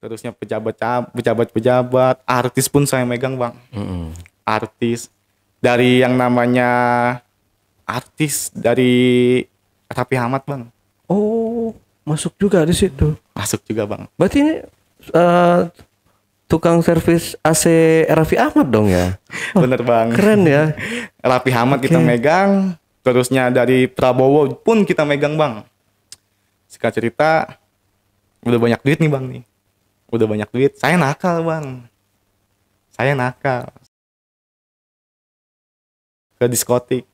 terusnya pejabat pejabat pejabat artis pun saya megang bang mm-hmm. artis dari yang namanya artis dari Raffi Ahmad bang oh masuk juga di situ masuk juga bang berarti ini uh, tukang servis AC Raffi Ahmad dong ya bener bang keren ya Raffi Ahmad okay. kita megang terusnya dari Prabowo pun kita megang bang sekarang cerita udah banyak duit nih bang nih udah banyak duit saya nakal bang saya nakal ke diskotik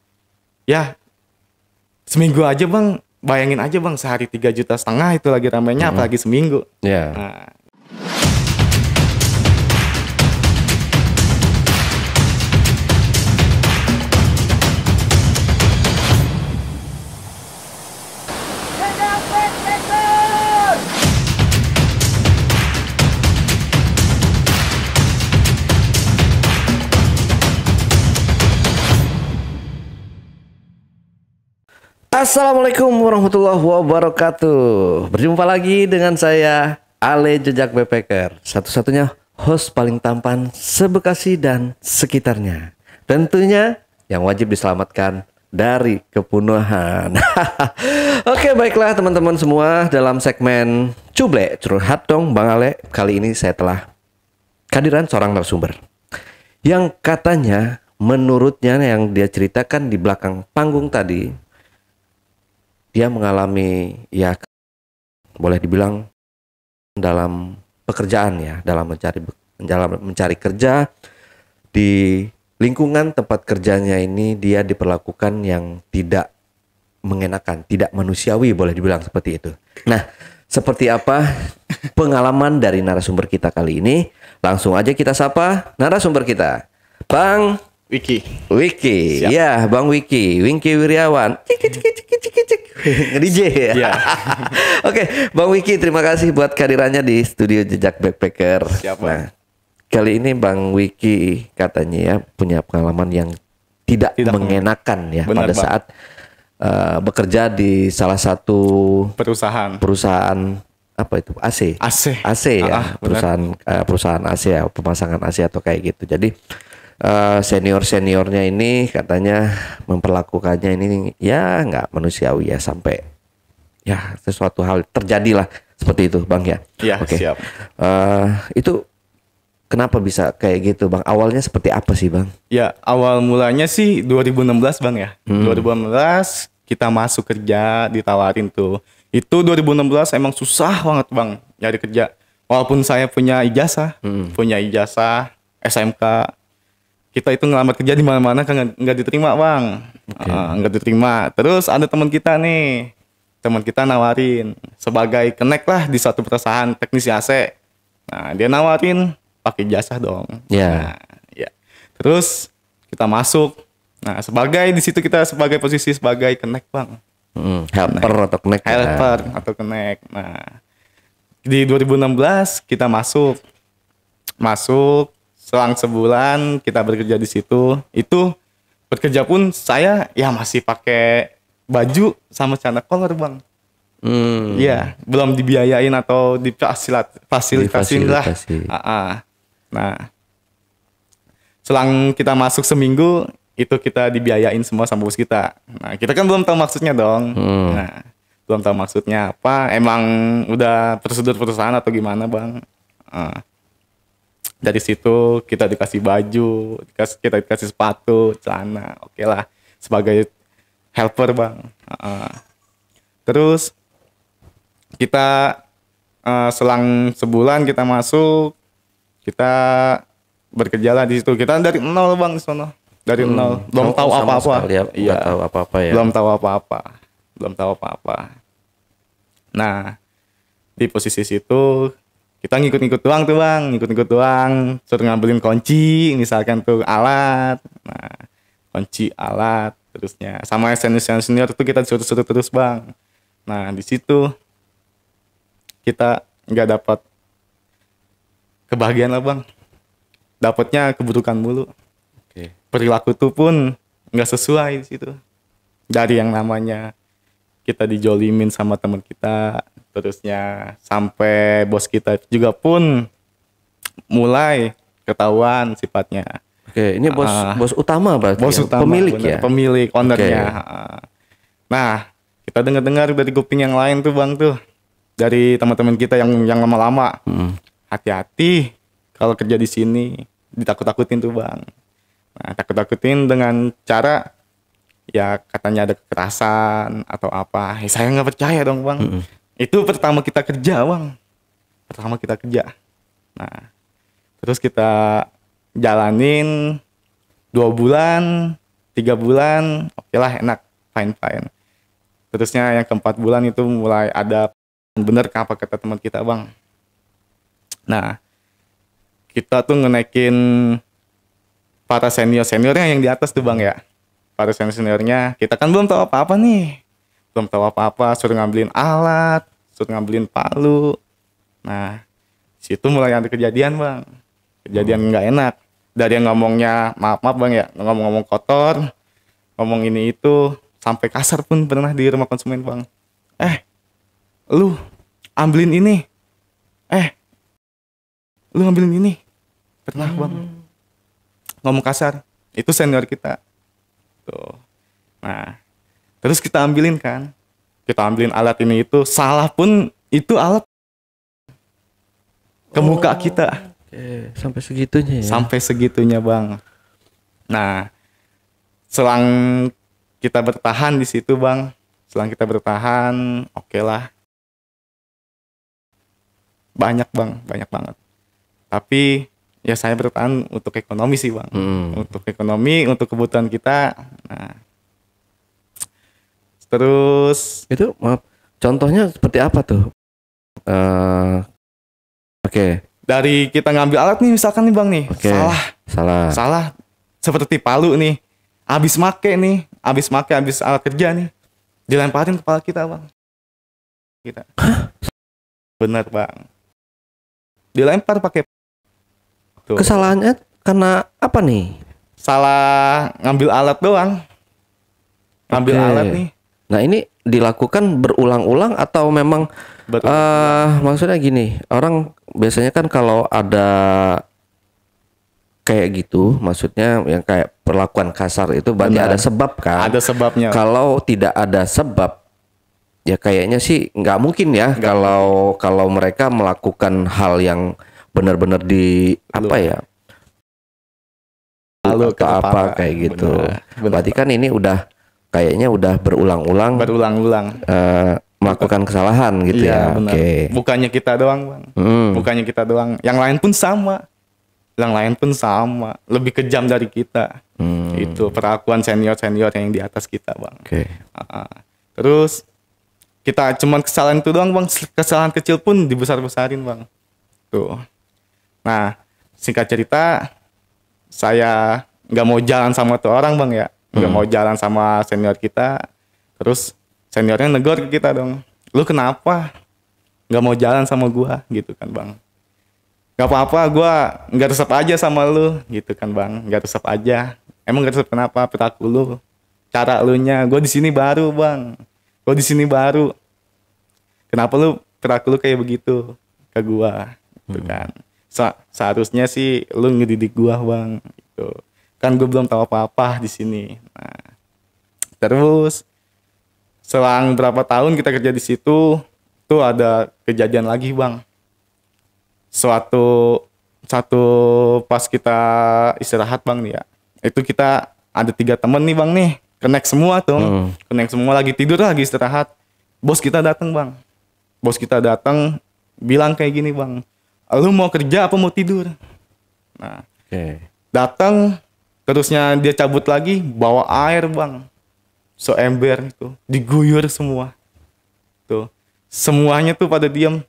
ya seminggu aja bang bayangin aja bang sehari tiga juta setengah itu lagi ramainya mm -hmm. apalagi seminggu yeah. nah. Assalamualaikum warahmatullahi wabarakatuh. Berjumpa lagi dengan saya Ale Jejak Bepeker, satu-satunya host paling tampan sebekasi dan sekitarnya. Tentunya yang wajib diselamatkan dari kepunahan. Oke, baiklah teman-teman semua dalam segmen Cuble Curhat dong Bang Ale. Kali ini saya telah kehadiran seorang narasumber yang katanya menurutnya yang dia ceritakan di belakang panggung tadi dia mengalami ya boleh dibilang dalam pekerjaan ya, dalam mencari dalam mencari kerja di lingkungan tempat kerjanya ini dia diperlakukan yang tidak mengenakan, tidak manusiawi boleh dibilang seperti itu. Nah, seperti apa pengalaman dari narasumber kita kali ini? Langsung aja kita sapa narasumber kita. Bang Wiki. Wiki. Siap. Ya, Bang Wiki, Wiki Wiryawan. Ciki ciki ciki ciki ciki. DJ ya. Yeah. Oke, Bang Wiki terima kasih buat kehadirannya di studio Jejak Backpacker. Siap, Nah, kali ini Bang Wiki katanya ya punya pengalaman yang tidak, tidak mengenakan ya benar, pada bang. saat uh, bekerja di salah satu perusahaan perusahaan apa itu AC AC AC ah, ya ah, ah perusahaan uh, perusahaan AC ya pemasangan AC atau kayak gitu. Jadi Eh, senior seniornya ini katanya memperlakukannya ini ya nggak manusiawi ya sampai ya sesuatu hal terjadilah seperti itu bang ya. Iya okay. siap. Uh, itu kenapa bisa kayak gitu bang? Awalnya seperti apa sih bang? Ya awal mulanya sih 2016 bang ya. Hmm. 2016 kita masuk kerja ditawarin tuh. Itu 2016 emang susah banget bang nyari kerja. Walaupun saya punya ijazah, hmm. punya ijazah SMK, kita itu ngelamar kerja di mana-mana kan nggak diterima bang ah, nggak okay. uh, diterima terus ada teman kita nih teman kita nawarin sebagai kenek lah di satu perusahaan teknisi AC nah dia nawarin pakai jasa dong ya yeah. nah, ya terus kita masuk nah sebagai di situ kita sebagai posisi sebagai kenek bang hmm, helper connect. atau kenek ya? helper ya. atau kenek nah di 2016 kita masuk masuk selang sebulan kita bekerja di situ itu bekerja pun saya ya masih pakai baju sama celana kolor bang hmm. ya belum dibiayain atau difasilat fasilitasin lah nah selang kita masuk seminggu itu kita dibiayain semua sama bos kita. Nah, kita kan belum tahu maksudnya dong. Hmm. Nah, belum tahu maksudnya apa. Emang udah prosedur perusahaan atau gimana, Bang? Nah dari situ kita dikasih baju dikasih kita dikasih sepatu celana oke okay lah sebagai helper bang uh, terus kita uh, selang sebulan kita masuk kita lah di situ kita dari nol bang sono dari hmm, nol belum oh, tahu apa-apa ya, iya. tahu apa-apa ya belum tahu apa-apa belum tahu apa-apa nah di posisi situ kita ngikut-ngikut doang tuh bang ngikut-ngikut doang suruh ngambilin kunci misalkan tuh alat nah kunci alat terusnya sama senior senior tuh kita suruh suruh terus bang nah di situ kita nggak dapat kebahagiaan lah bang dapatnya kebutuhan mulu okay. perilaku tuh pun nggak sesuai di situ dari yang namanya kita dijolimin sama teman kita terusnya sampai bos kita juga pun mulai ketahuan sifatnya. Oke, ini bos uh, bos utama berarti. Bos ya? utama, pemilik bener, ya. Pemilik ownernya. Okay. Ah. nah, kita dengar-dengar dari kuping yang lain tuh Bang tuh. Dari teman-teman kita yang yang lama-lama. hati hmm. Hati-hati kalau kerja di sini ditakut-takutin tuh Bang. Nah, takut-takutin dengan cara ya katanya ada kekerasan atau apa hey, eh, saya nggak percaya dong bang mm -hmm. itu pertama kita kerja bang pertama kita kerja nah terus kita jalanin dua bulan tiga bulan oke okay lah enak fine fine terusnya yang keempat bulan itu mulai ada bener apa kata teman kita bang nah kita tuh ngenaikin para senior seniornya yang di atas tuh bang ya para senior seniornya kita kan belum tahu apa apa nih belum tahu apa apa suruh ngambilin alat suruh ngambilin palu nah situ mulai ada kejadian bang kejadian hmm. nggak hmm. enak dari yang ngomongnya maaf maaf bang ya ngomong-ngomong kotor ngomong ini itu sampai kasar pun pernah di rumah konsumen bang eh lu ambilin ini eh lu ambilin ini pernah hmm. bang ngomong kasar itu senior kita gitu nah terus kita ambilin kan kita ambilin alat ini itu salah pun itu alat ke oh, muka oh, kita okay. sampai segitunya ya? sampai segitunya bang nah selang kita bertahan di situ bang selang kita bertahan oke okay lah banyak bang banyak banget tapi ya saya bertahan untuk ekonomi sih bang hmm. untuk ekonomi untuk kebutuhan kita nah terus itu maaf contohnya seperti apa tuh uh, oke okay. dari kita ngambil alat nih misalkan nih bang nih okay. salah salah salah seperti palu nih habis make nih habis make habis alat kerja nih dilemparin kepala kita bang kita Hah? bener bang dilempar pakai Tuh. Kesalahannya karena apa nih? Salah ngambil alat doang. Ngambil okay. alat nih. Nah, ini dilakukan berulang-ulang atau memang Betul. Uh, eh, maksudnya gini, orang biasanya kan kalau ada kayak gitu, maksudnya yang kayak perlakuan kasar itu berarti Benar. ada sebab kan? Ada sebabnya. Kalau tidak ada sebab, ya kayaknya sih nggak mungkin ya gak. kalau kalau mereka melakukan hal yang benar-benar di apa ya lalu ke apa, apa kayak gitu. Bener, bener. Berarti kan ini udah kayaknya udah berulang-ulang berulang-ulang uh, melakukan kesalahan gitu iya, ya. Oke. Okay. Bukannya kita doang, Bang. Hmm. Bukannya kita doang. Yang lain pun sama. Yang lain pun sama, lebih kejam dari kita. Hmm. Itu perakuan senior-senior yang di atas kita, Bang. Oke. Okay. Uh, terus kita cuma kesalahan itu doang, Bang. Kesalahan kecil pun dibesar-besarin, Bang. Tuh. Nah, singkat cerita, saya nggak mau jalan sama tuh orang bang ya, nggak hmm. mau jalan sama senior kita. Terus seniornya negor ke kita dong, lu kenapa nggak mau jalan sama gua gitu kan bang? Gak apa-apa, gua nggak resep aja sama lu gitu kan bang, nggak resep aja. Emang nggak resep kenapa? Petaku lu, cara lu nya, gua di sini baru bang, gua di sini baru. Kenapa lu petaku lu kayak begitu ke gua? Gitu hmm. kan? Sa seharusnya sih lu ngedidik gua bang itu kan gue belum tahu apa-apa di sini nah terus selang berapa tahun kita kerja di situ tuh ada kejadian lagi bang suatu satu pas kita istirahat bang nih ya itu kita ada tiga temen nih bang nih kenek semua tuh hmm. kenek semua lagi tidur lagi istirahat bos kita datang bang bos kita datang bilang kayak gini bang lu mau kerja apa mau tidur nah okay. datang terusnya dia cabut lagi bawa air bang so ember itu diguyur semua tuh semuanya tuh pada diam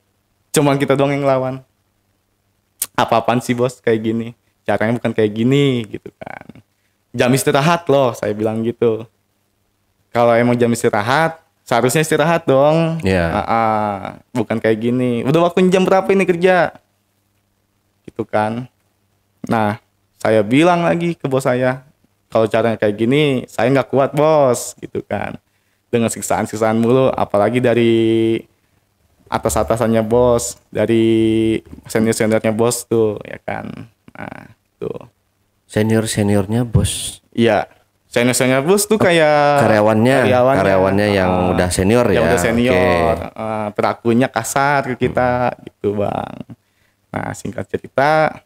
cuman kita doang yang lawan apa-apaan sih bos kayak gini caranya bukan kayak gini gitu kan jam istirahat loh saya bilang gitu kalau emang jam istirahat seharusnya istirahat dong yeah. Iya. uh, ah, bukan kayak gini udah waktu jam berapa ini kerja gitu kan nah saya bilang lagi ke bos saya kalau caranya kayak gini saya nggak kuat bos gitu kan dengan siksaan-siksaan mulu apalagi dari atas-atasannya bos dari senior-seniornya bos tuh ya kan nah tuh senior-seniornya bos iya senior-senior bos tuh oh, kayak karyawannya karyawannya, karyawannya ah, yang uh, udah senior yang ya udah senior okay. uh, perilakunya kasar ke kita gitu bang Nah, singkat cerita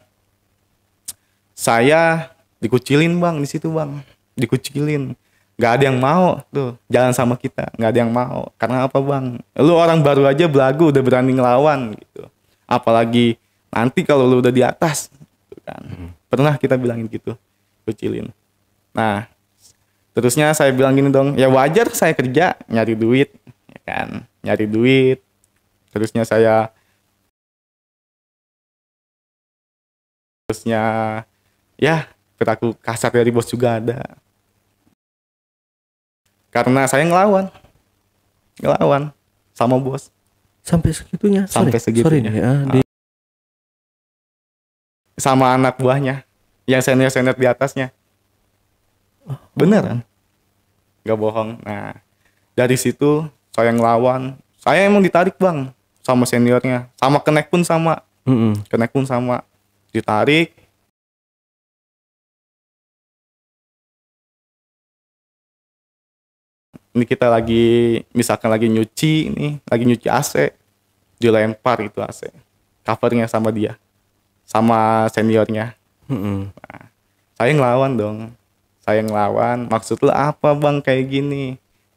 saya dikucilin bang di situ bang dikucilin Gak ada yang mau tuh jalan sama kita gak ada yang mau karena apa bang lu orang baru aja belagu udah berani ngelawan gitu apalagi nanti kalau lu udah di atas gitu kan hmm. pernah kita bilangin gitu kucilin nah terusnya saya bilang gini dong ya wajar saya kerja nyari duit ya kan nyari duit terusnya saya terusnya ya perilaku kasar dari bos juga ada karena saya ngelawan ngelawan sama bos sampai segitunya sampai sorry, segitunya sorry, ya, di... sama anak buahnya yang senior senior di atasnya oh. kan? nggak bohong nah dari situ saya ngelawan saya emang ditarik bang sama seniornya sama kenek pun sama mm -hmm. kenek pun sama ditarik ini kita lagi misalkan lagi nyuci ini lagi nyuci AC dilempar itu AC covernya sama dia sama seniornya hmm nah, saya ngelawan dong saya ngelawan maksud lu apa bang kayak gini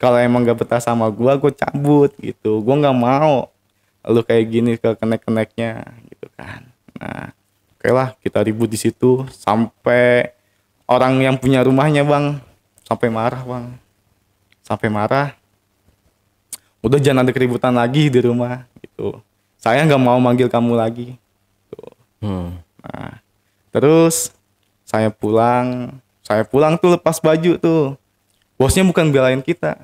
kalau emang gak betah sama gua gua cabut gitu gua nggak mau lu kayak gini ke kenek-keneknya gitu kan nah oke lah kita ribut di situ sampai orang yang punya rumahnya bang sampai marah bang sampai marah udah jangan ada keributan lagi di rumah gitu saya nggak mau manggil kamu lagi gitu. hmm. nah terus saya pulang saya pulang tuh lepas baju tuh bosnya bukan belain kita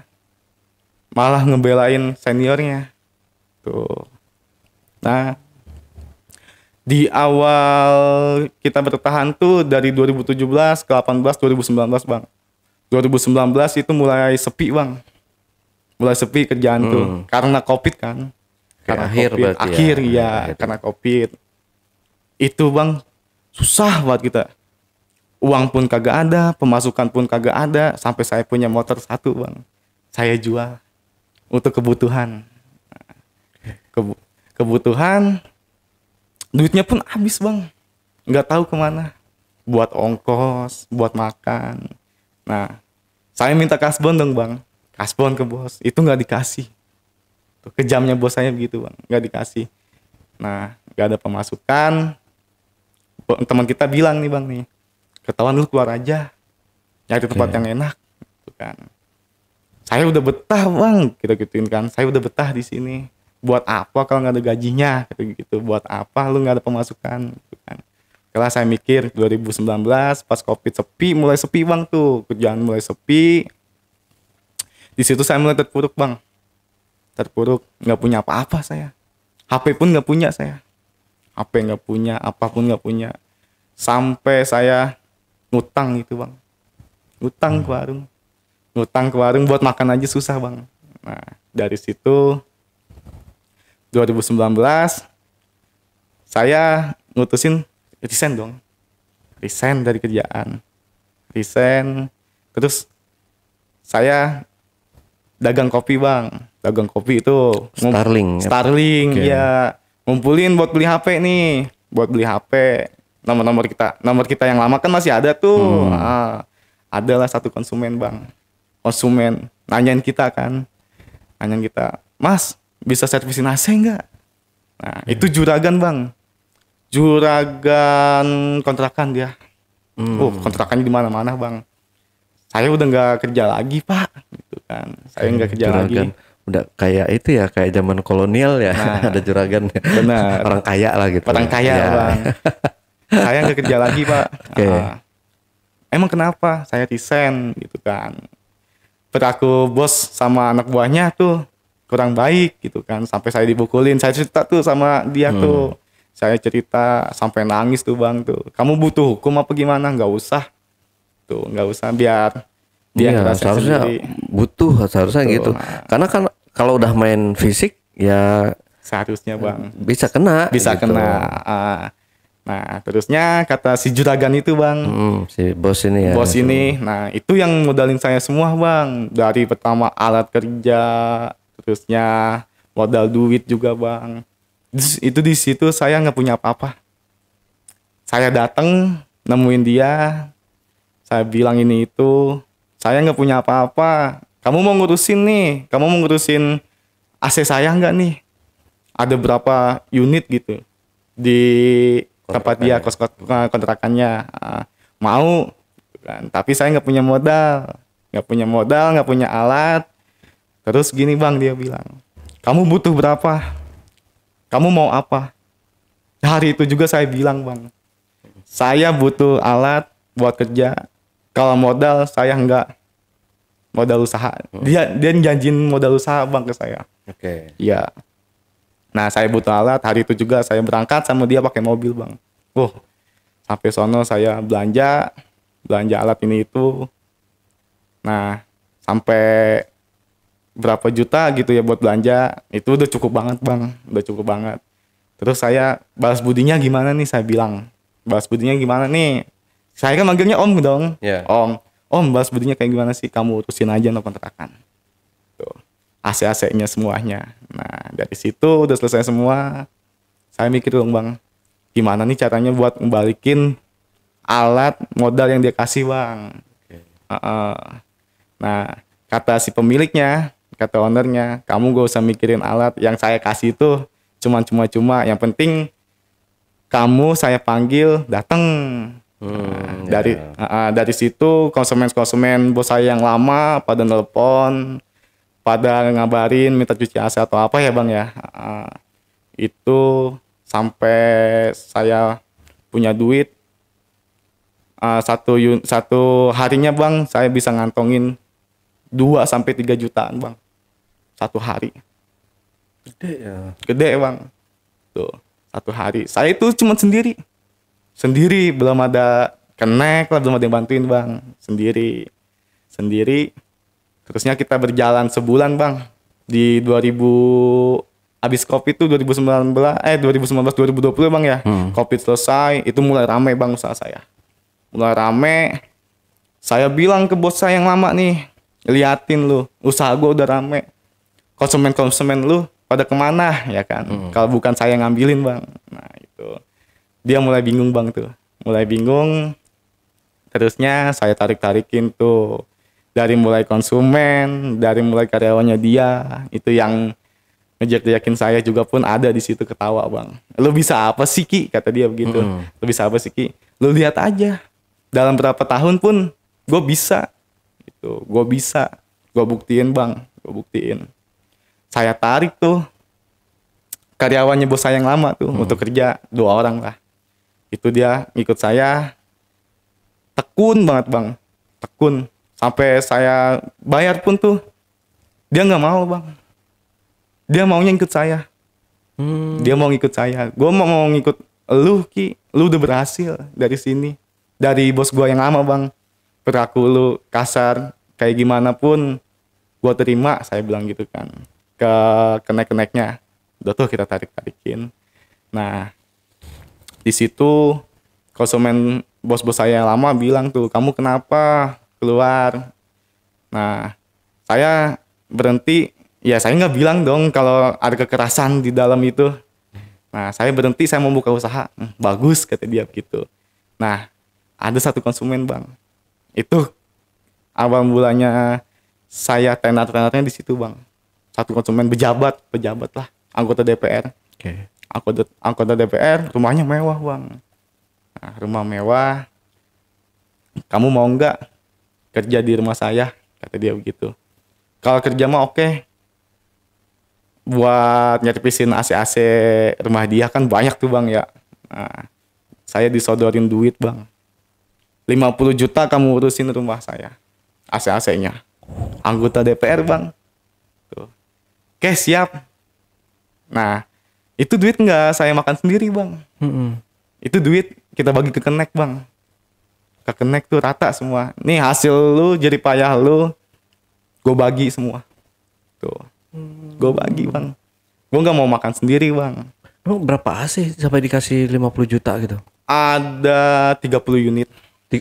malah ngebelain seniornya tuh nah di awal kita bertahan tuh dari 2017 ke 18 2019 bang 2019 itu mulai sepi bang mulai sepi kerjaan hmm. tuh karena covid kan karena akhir COVID. akhir ya, ya akhir. Iya. karena covid itu bang susah buat kita uang pun kagak ada pemasukan pun kagak ada sampai saya punya motor satu bang saya jual untuk kebutuhan nah, Kebu kebutuhan duitnya pun habis bang nggak tahu kemana buat ongkos buat makan nah saya minta kasbon dong bang kasbon ke bos itu nggak dikasih tuh kejamnya bos saya begitu bang nggak dikasih nah nggak ada pemasukan teman kita bilang nih bang nih ketahuan lu keluar aja nyari tempat okay. Iya. yang enak tuh kan saya udah betah bang kita gituin kan saya udah betah di sini buat apa kalau nggak ada gajinya gitu buat apa lu nggak ada pemasukan gitu kan kelas saya mikir 2019 pas covid sepi mulai sepi bang tuh kerjaan mulai sepi di situ saya mulai terpuruk bang terpuruk nggak punya apa-apa saya HP pun nggak punya saya HP nggak punya apapun nggak punya sampai saya ngutang gitu bang ngutang ke hmm. warung ngutang ke warung buat makan aja susah bang nah dari situ 2019 saya ngutusin resign dong resign dari kerjaan resign terus saya dagang kopi bang dagang kopi itu Starling ya. Starling okay. ya ngumpulin buat beli HP nih buat beli HP nomor-nomor kita nomor kita yang lama kan masih ada tuh hmm. nah, adalah satu konsumen bang konsumen nanyain kita kan nanyain kita mas bisa servisin AC enggak? Nah, hmm. itu juragan bang, juragan kontrakan dia. Hmm. Oh, kontrakannya di mana-mana bang. Saya udah nggak kerja lagi pak, gitu kan. Saya nggak hmm, kerja juragan. lagi. Udah kayak itu ya, kayak zaman kolonial ya, nah, ada juragan. Benar. Orang kaya lah gitu. Orang kaya ya. bang. saya nggak kerja lagi pak. Okay. Nah, emang kenapa? Saya desain gitu kan. beraku bos sama anak buahnya tuh kurang baik gitu kan sampai saya dibukulin saya cerita tuh sama dia hmm. tuh saya cerita sampai nangis tuh bang tuh kamu butuh hukum apa gimana nggak usah tuh nggak usah biar dia ya, seharusnya sendiri. butuh seharusnya butuh. gitu karena kan kalau udah main fisik ya seharusnya bang bisa kena bisa gitu. kena ah. Nah, terusnya kata si juragan itu, Bang. Hmm, si bos ini ya. Bos ini. Nah, itu yang modalin saya semua, Bang. Dari pertama alat kerja, terusnya modal duit juga bang Terus itu di situ saya nggak punya apa-apa saya datang nemuin dia saya bilang ini itu saya nggak punya apa-apa kamu mau ngurusin nih kamu mau ngurusin AC saya nggak nih ada berapa unit gitu di tempat dia kos kontrakannya eh, ah, mau kan, tapi saya nggak punya modal nggak punya modal nggak punya alat Terus gini bang dia bilang, kamu butuh berapa? Kamu mau apa? Hari itu juga saya bilang bang, saya butuh alat buat kerja. Kalau modal saya enggak modal usaha. Oh. Dia dia janjin modal usaha bang ke saya. Oke. Okay. Iya. Nah saya butuh alat. Hari itu juga saya berangkat sama dia pakai mobil bang. Wah. Oh. Sampai sono saya belanja belanja alat ini itu. Nah sampai berapa juta gitu ya buat belanja itu udah cukup banget bang udah cukup banget terus saya balas budinya gimana nih saya bilang balas budinya gimana nih saya kan manggilnya om dong yeah. om om balas budinya kayak gimana sih kamu urusin aja no kontrakan tuh AC AC nya semuanya nah dari situ udah selesai semua saya mikir dong bang gimana nih caranya buat membalikin alat modal yang dia kasih bang okay. uh -uh. nah kata si pemiliknya kata ownernya kamu gak usah mikirin alat yang saya kasih itu cuma cuma cuma yang penting kamu saya panggil datang hmm, nah, dari uh, dari situ konsumen konsumen bos saya yang lama pada nelpon pada ngabarin minta cuci AC atau apa ya bang ya uh, itu sampai saya punya duit uh, satu satu harinya bang saya bisa ngantongin dua sampai tiga jutaan bang satu hari gede ya gede emang. tuh satu hari saya itu cuma sendiri sendiri belum ada kenek, lah belum ada yang bantuin bang sendiri sendiri terusnya kita berjalan sebulan bang di 2000 abis covid itu 2019 eh 2019 2020 bang ya hmm. covid selesai itu mulai rame bang usaha saya mulai rame saya bilang ke bos saya yang lama nih liatin lu usaha gue udah rame konsumen-konsumen lu pada kemana ya kan hmm. kalau bukan saya ngambilin bang nah itu dia mulai bingung bang tuh mulai bingung terusnya saya tarik tarikin tuh dari mulai konsumen dari mulai karyawannya dia itu yang ngejek yakin saya juga pun ada di situ ketawa bang lu bisa apa sih ki kata dia begitu hmm. lu bisa apa sih ki lu lihat aja dalam berapa tahun pun gue bisa itu gue bisa gue buktiin bang gue buktiin saya tarik tuh karyawannya bos saya yang lama tuh hmm. untuk kerja dua orang lah itu dia ngikut saya tekun banget bang tekun sampai saya bayar pun tuh dia nggak mau bang dia maunya ikut saya hmm. dia mau ngikut saya gue mau mau ngikut lu ki lu udah berhasil dari sini dari bos gue yang lama bang perilaku lu kasar kayak gimana pun gue terima saya bilang gitu kan ke kenek-keneknya udah tuh kita tarik-tarikin nah di situ konsumen bos-bos saya yang lama bilang tuh kamu kenapa keluar nah saya berhenti ya saya nggak bilang dong kalau ada kekerasan di dalam itu nah saya berhenti saya mau buka usaha hmm, bagus kata dia begitu. nah ada satu konsumen bang itu awal bulannya saya tenar-tenarnya di situ bang satu konsumen pejabat pejabat lah anggota DPR okay. anggota anggota DPR rumahnya mewah bang nah, rumah mewah kamu mau nggak kerja di rumah saya kata dia begitu kalau kerja mah oke okay. buat nyerpisin AC-AC rumah dia kan banyak tuh bang ya nah, saya disodorin duit bang 50 juta kamu urusin rumah saya AC-AC-nya anggota DPR bang Oke siap. Nah itu duit nggak saya makan sendiri bang. Mm-hmm. Itu duit kita bagi ke kenek bang. Ke kenek tuh rata semua. Nih hasil lu jadi payah lu, gue bagi semua. Tuh, gue bagi bang. Gue nggak mau makan sendiri bang. Emang berapa sih sampai dikasih 50 juta gitu? Ada 30 unit.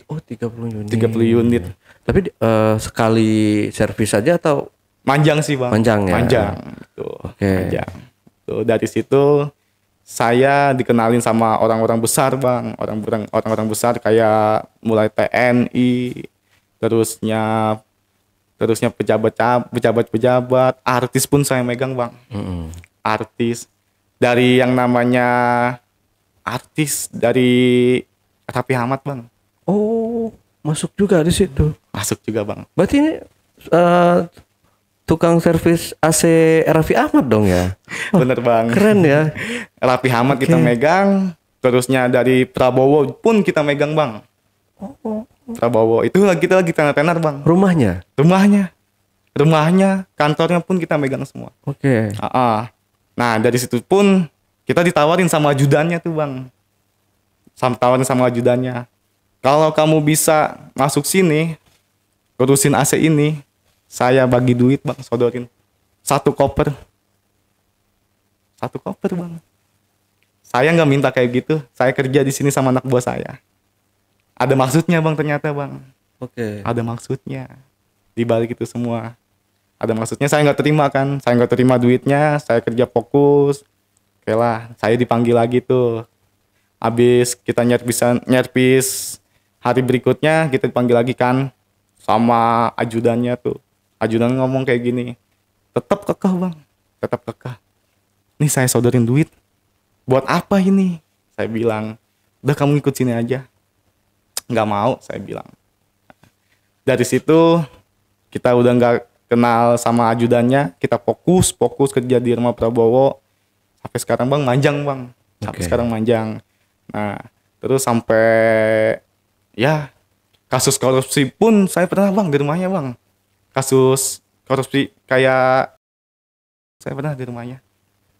Oh 30 unit. 30 unit. Tapi uh, sekali servis aja atau panjang sih bang. panjang ya. panjang Tuh. Okay. Manjang. Tuh dari situ saya dikenalin sama orang-orang besar bang, orang-orang orang-orang besar kayak mulai TNI, terusnya terusnya pejabat pejabat pejabat, artis pun saya megang bang. Mm -hmm. Artis dari yang namanya artis dari Rapi Ahmad bang. Oh masuk juga di situ. Masuk juga bang. Berarti ini uh, tukang servis AC Raffi Ahmad dong ya. Bener bang. Keren ya. Raffi Ahmad okay. kita megang, terusnya dari Prabowo pun kita megang bang. Oh. oh. Prabowo itu lagi kita lagi tenar tenar bang. Rumahnya. Rumahnya. Rumahnya, kantornya pun kita megang semua. Oke. Okay. Uh -uh. Nah dari situ pun kita ditawarin sama ajudannya tuh bang. Sama tawarin sama ajudannya. Kalau kamu bisa masuk sini, urusin AC ini, saya bagi duit bang sodorin satu koper satu koper bang saya nggak minta kayak gitu saya kerja di sini sama anak buah saya ada maksudnya bang ternyata bang oke okay. ada maksudnya di balik itu semua ada maksudnya saya nggak terima kan saya nggak terima duitnya saya kerja fokus oke lah saya dipanggil lagi tuh habis kita nyerpis nyerpis hari berikutnya kita dipanggil lagi kan sama ajudannya tuh ajudan ngomong kayak gini tetap kekeh bang tetap kekeh nih saya sodorin duit buat apa ini saya bilang udah kamu ikut sini aja nggak mau saya bilang dari situ kita udah nggak kenal sama ajudannya kita fokus fokus kerja di rumah Prabowo sampai sekarang bang manjang bang sampai okay. sekarang manjang nah terus sampai ya kasus korupsi pun saya pernah bang di rumahnya bang kasus korupsi kayak saya pernah di rumahnya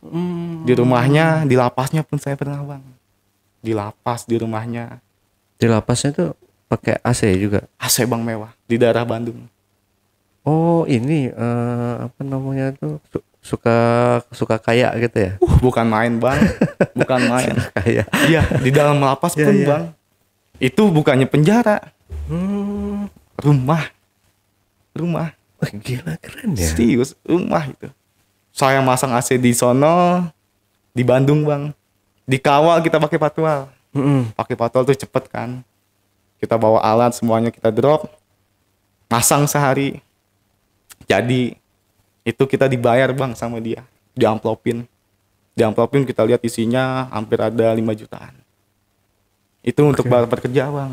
hmm. di rumahnya di lapasnya pun saya pernah bang di lapas di rumahnya di lapasnya tuh pakai AC juga AC bang mewah di daerah Bandung oh ini uh, apa namanya tuh suka suka kaya gitu ya? Uh, bukan main bang, bukan main. kaya. Iya di dalam lapas iya, pun yeah, yeah. bang, itu bukannya penjara, hmm. rumah rumah Wah, gila keren ya serius rumah itu saya masang AC di sono di Bandung bang dikawal kita pakai patwal mm -hmm. pakai patwal tuh cepet kan kita bawa alat semuanya kita drop masang sehari jadi itu kita dibayar bang sama dia di amplopin, di amplopin kita lihat isinya hampir ada 5 jutaan itu untuk okay. barat kerja bang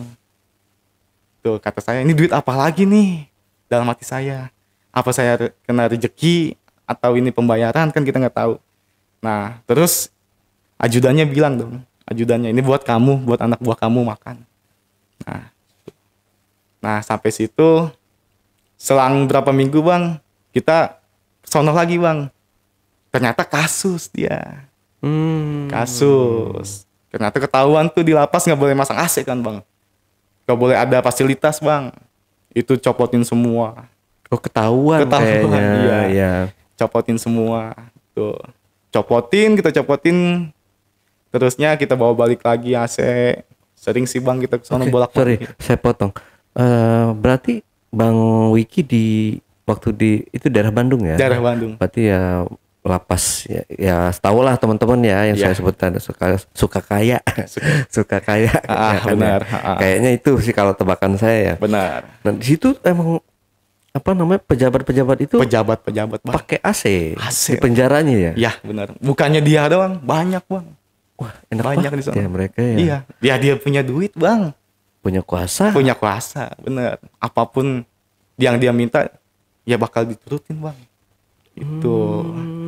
tuh kata saya ini duit apa lagi nih dalam hati saya apa saya kena rejeki atau ini pembayaran kan kita nggak tahu nah terus ajudannya bilang dong ajudannya ini buat kamu buat anak buah kamu makan nah nah sampai situ selang berapa minggu bang kita sono lagi bang ternyata kasus dia hmm. kasus ternyata ketahuan tuh di lapas nggak boleh masang AC kan bang nggak boleh ada fasilitas bang itu copotin semua oh ketahuan ketahuan kayaknya. iya ya. copotin semua tuh copotin kita copotin terusnya kita bawa balik lagi AC sering sih bang kita kesana okay, bolak balik sorry saya potong uh, berarti bang Wiki di waktu di itu daerah Bandung ya daerah Bandung berarti ya lapas ya, ya tahu lah teman-teman ya yang yeah. saya sebutkan suka suka kaya suka, kaya ah, ya, benar ya. ah. kayaknya itu sih kalau tebakan saya ya benar dan nah, di situ emang apa namanya pejabat-pejabat itu pejabat-pejabat pakai AC, AC di penjaranya ya ya benar bukannya dia doang banyak bang wah enak banyak di sana ya mereka ya iya ya dia punya duit bang punya kuasa punya kuasa benar apapun yang dia minta ya bakal diturutin bang itu hmm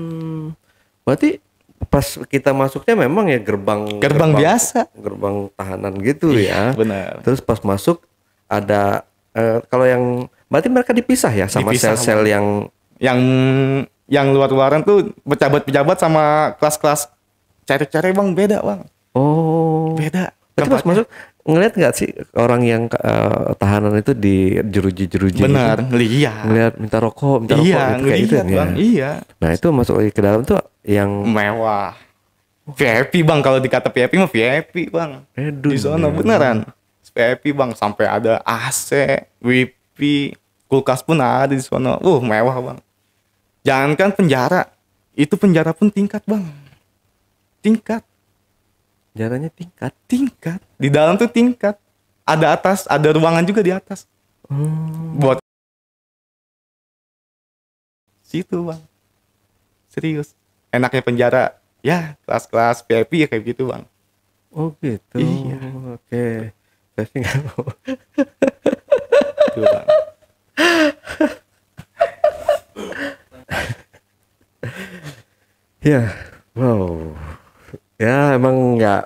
Berarti pas kita masuknya memang ya gerbang gerbang, gerbang biasa, gerbang tahanan gitu iya, ya. Benar. Terus pas masuk ada eh, kalau yang berarti mereka dipisah ya sama sel-sel yang yang yang luar luaran tuh pejabat-pejabat sama kelas-kelas cari-cari bang beda bang. Oh. Beda. terus pas masuk ngeliat nggak sih orang yang uh, tahanan itu di jeruji-jeruji gitu? benar lihat ngelihat minta rokok minta iya, rokok gitu kayak gitu kan, ya? bang, iya nah itu masuk lagi ke dalam tuh yang mewah VIP bang kalau dikata VIP mah VIP bang Edun, di sana ya. beneran VIP bang sampai ada AC WiFi kulkas pun ada di sana uh mewah bang jangankan penjara itu penjara pun tingkat bang tingkat Jalannya tingkat, tingkat. Di dalam tuh tingkat. Ada atas, ada ruangan juga di atas. Hmm. Buat situ bang. Serius. Enaknya penjara. Ya kelas-kelas VIP ya kayak gitu bang. Oh gitu. Iya. Oke. Okay. Tapi nggak mau. Tuh, gitu, bang. ya, wow ya emang nggak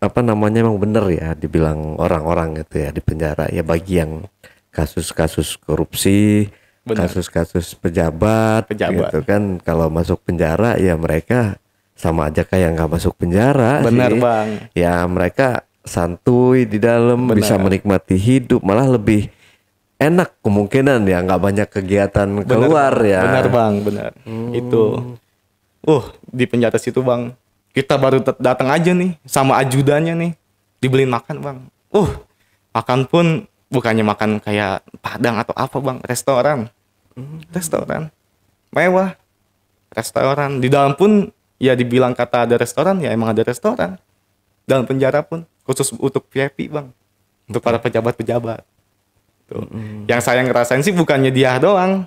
apa namanya emang bener ya dibilang orang-orang gitu ya di penjara ya bagi yang kasus-kasus korupsi kasus-kasus pejabat, pejabat gitu kan kalau masuk penjara ya mereka sama aja kayak nggak masuk penjara benar sih. bang ya mereka santuy di dalam benar. bisa menikmati hidup malah lebih enak kemungkinan ya nggak banyak kegiatan bener, keluar ya benar bang benar hmm. itu uh di penjara situ bang kita baru datang aja nih sama ajudannya nih dibeliin makan bang uh makan pun bukannya makan kayak padang atau apa bang restoran restoran mewah restoran di dalam pun ya dibilang kata ada restoran ya emang ada restoran dalam penjara pun khusus untuk VIP bang untuk para pejabat-pejabat tuh mm. yang saya ngerasain sih bukannya dia doang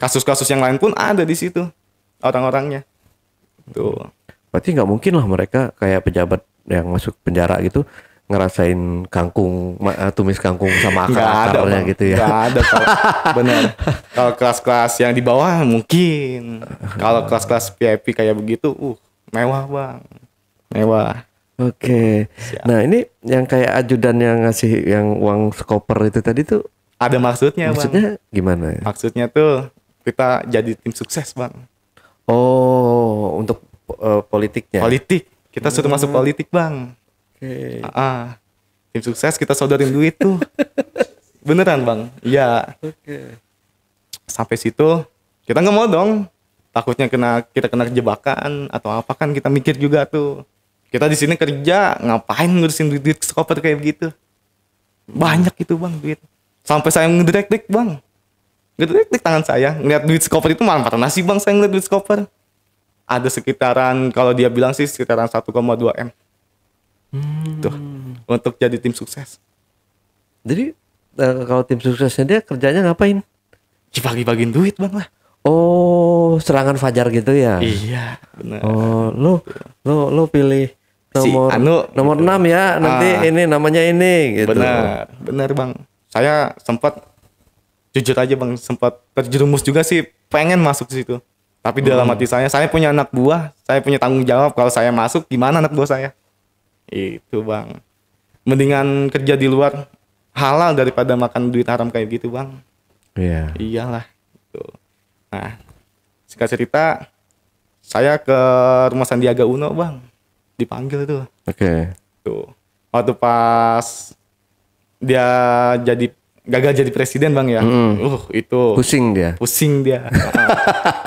kasus-kasus yang lain pun ada di situ orang-orangnya tuh berarti nggak mungkin lah mereka kayak pejabat yang masuk penjara gitu ngerasain kangkung eh, tumis kangkung sama akar akarnya ada, gitu ya Gak ada benar kalau kelas-kelas yang di bawah mungkin kalau kelas-kelas VIP kayak begitu uh mewah bang mewah oke okay. nah ini yang kayak ajudan yang ngasih yang uang skoper itu tadi tuh ada maksudnya maksudnya bang. gimana ya? maksudnya tuh kita jadi tim sukses bang oh untuk uh, politiknya. Politik. Kita suruh hmm. masuk politik, Bang. Okay. Ah, tim sukses kita sodorin duit tuh. Beneran, Bang. Iya. Oke. Okay. Sampai situ kita nggak mau dong. Takutnya kena kita kena jebakan atau apa kan kita mikir juga tuh. Kita di sini kerja, ngapain ngurusin duit-duit koper kayak begitu? Banyak itu, Bang, duit. Sampai saya ngedrek-drek, Bang. Ngedrek-drek tangan saya, ngeliat duit skoper itu malah nasi, Bang, saya ngeliat duit skoper ada sekitaran kalau dia bilang sih sekitaran 1,2 m hmm. tuh untuk jadi tim sukses jadi eh, kalau tim suksesnya dia kerjanya ngapain Cipagi bagiin duit bang lah oh serangan fajar gitu ya iya benar oh lo lo lo pilih nomor si anu, nomor gitu. enam 6 ya nanti ah, ini namanya ini gitu benar benar bang saya sempat jujur aja bang sempat terjerumus juga sih pengen masuk situ tapi hmm. dalam hati saya, saya punya anak buah, saya punya tanggung jawab. Kalau saya masuk, gimana anak buah saya? Itu bang. Mendingan kerja di luar halal daripada makan duit haram kayak gitu bang. Iya. Yeah. Iyalah. Gitu. Nah, singkat cerita, saya ke rumah Sandiaga Uno bang, dipanggil tuh. Oke. Okay. Tuh. Waktu pas dia jadi gagal jadi presiden bang ya. mm. Uh itu. Pusing dia. Pusing dia. nah,